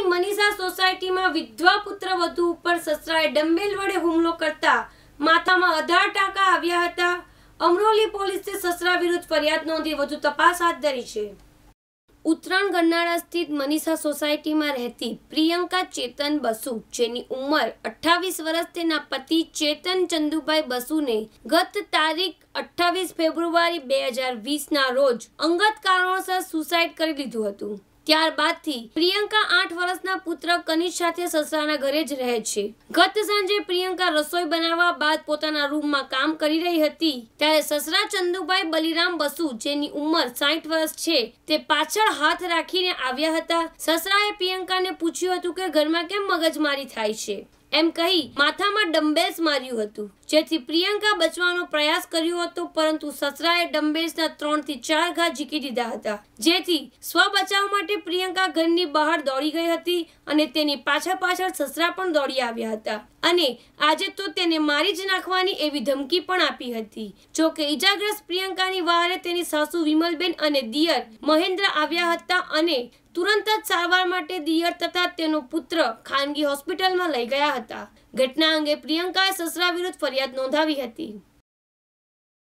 શહેરની મનીષા સોસાયટીમાં વિધવા પુત્રવધુ ઉપર સસરાએ ડંબેલ વડે હુમલો કરતા માથામાં અઢાર ટાંકા આવ્યા હતા અમરોલી પોલીસે સસરા વિરુદ્ધ ફરિયાદ નોંધી વધુ તપાસ હાથ ધરી છે ઉત્તરાયણ ગરનાળા સ્થિત મનીષા સોસાયટીમાં રહેતી પ્રિયંકા ચેતન બસુ જેની ઉંમર અઠ્ઠાવીસ વર્ષ તેના પતિ ચેતન ચંદુભાઈ બસુને ગત તારીખ અઠ્ઠાવીસ ફેબ્રુઆરી બે હજાર વીસના રોજ અંગત કારણોસર સુસાઇડ કરી લીધું હતું ત્યારબાદથી પ્રિયંકા આઠ વર્ષના પુત્ર કનિષ સાથે સસરાના ઘરે જ રહે છે ગત સાંજે પ્રિયંકા રસોઈ બનાવવા બાદ પોતાના રૂમમાં કામ કરી રહી હતી ત્યારે સસરા ચંદુભાઈ બલિરામ બસુ જેની ઉંમર સાઠ વર્ષ છે તે પાછળ હાથ રાખીને આવ્યા હતા સસરાએ પ્રિયંકાને પૂછ્યું હતું કે ઘરમાં કેમ મગજમારી થાય છે એમ કહી માથામાં ડમ્બેલ્સ માર્યું હતું જેથી પ્રિયંકા બચવાનો પ્રયાસ કર્યો હતો પરંતુ સસરાએ ડમ્બેલ્સના ત્રણ થી ચાર ઘા ઝીકી દીધા હતા જેથી સ્વ બચાવ માટે પ્રિયંકા ઘરની બહાર દોડી ગઈ હતી અને તેની પાછળ પાછળ સસરા પણ દોડી આવ્યા હતા અને આજે તો તેને મારી જ નાખવાની એવી ધમકી પણ આપી હતી જો કે ઈજાગ્રસ્ત પ્રિયંકાની વારે તેની સાસુ વિમલબેન અને દિયર મહેન્દ્ર આવ્યા હતા અને તુરંત જ સારવાર માટે દિયર તથા તેનો પુત્ર ખાનગી હોસ્પિટલમાં લઈ ગયા હતા ઘટના અંગે પ્રિયંકાએ સસરા વિરુદ્ધ ફરિયાદ નોંધાવી હતી